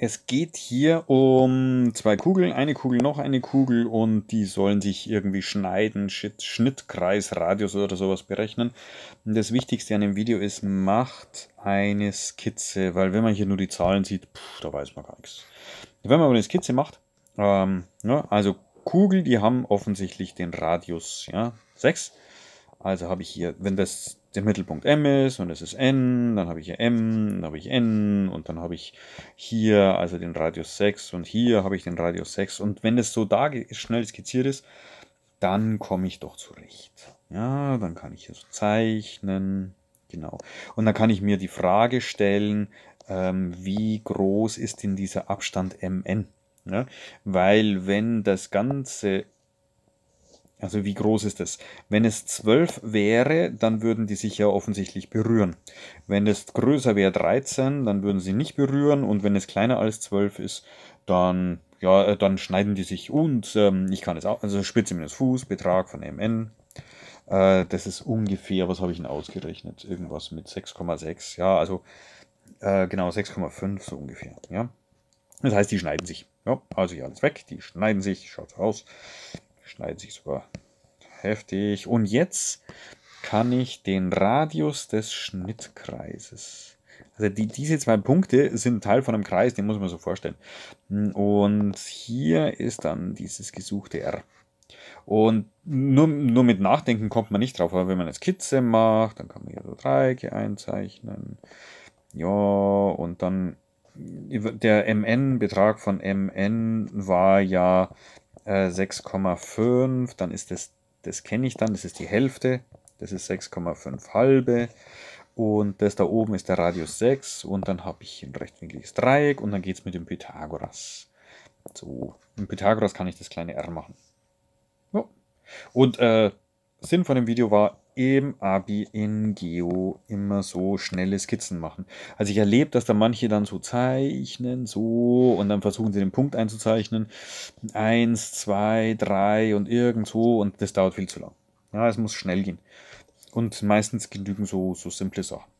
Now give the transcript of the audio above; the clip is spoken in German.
es geht hier um zwei Kugeln, eine Kugel, noch eine Kugel und die sollen sich irgendwie schneiden, Schnitt, Schnittkreis, Radius oder sowas berechnen. Und das Wichtigste an dem Video ist, macht eine Skizze, weil wenn man hier nur die Zahlen sieht, pff, da weiß man gar nichts. Wenn man aber eine Skizze macht, ähm, ja, also Kugel, die haben offensichtlich den Radius ja, 6. Also habe ich hier, wenn das der Mittelpunkt M ist und es ist N, dann habe ich hier M, dann habe ich N und dann habe ich hier also den Radius 6 und hier habe ich den Radius 6 und wenn es so da schnell skizziert ist, dann komme ich doch zurecht. Ja, dann kann ich hier so zeichnen, genau. Und dann kann ich mir die Frage stellen, ähm, wie groß ist denn dieser Abstand Mn? Ja, weil wenn das Ganze also wie groß ist es? Wenn es 12 wäre, dann würden die sich ja offensichtlich berühren. Wenn es größer wäre 13, dann würden sie nicht berühren. Und wenn es kleiner als 12 ist, dann, ja, äh, dann schneiden die sich. Und ähm, ich kann es auch, also Spitze minus Fuß, Betrag von MN. Äh, das ist ungefähr, was habe ich denn ausgerechnet? Irgendwas mit 6,6. Ja, also äh, genau 6,5 so ungefähr. Ja. Das heißt, die schneiden sich. Ja, also hier alles weg, die schneiden sich, schaut so aus. Schneidet sich sogar heftig. Und jetzt kann ich den Radius des Schnittkreises. Also die, diese zwei Punkte sind Teil von einem Kreis, den muss man so vorstellen. Und hier ist dann dieses gesuchte R. Und nur, nur mit Nachdenken kommt man nicht drauf. Aber wenn man jetzt Kitze macht, dann kann man hier so Dreiecke einzeichnen. Ja, und dann der MN-Betrag von MN war ja äh, 6,5, dann ist das, das kenne ich dann, das ist die Hälfte, das ist 6,5 halbe und das da oben ist der Radius 6 und dann habe ich ein rechtwinkliges Dreieck und dann geht es mit dem Pythagoras. So, im Pythagoras kann ich das kleine r machen. So. Und äh, Sinn von dem Video war, im Abi in Geo immer so schnelle Skizzen machen. Also ich erlebe, dass da manche dann so zeichnen, so und dann versuchen sie den Punkt einzuzeichnen. Eins, zwei, drei und irgendwo und das dauert viel zu lang. Ja, es muss schnell gehen. Und meistens genügen so, so simple Sachen.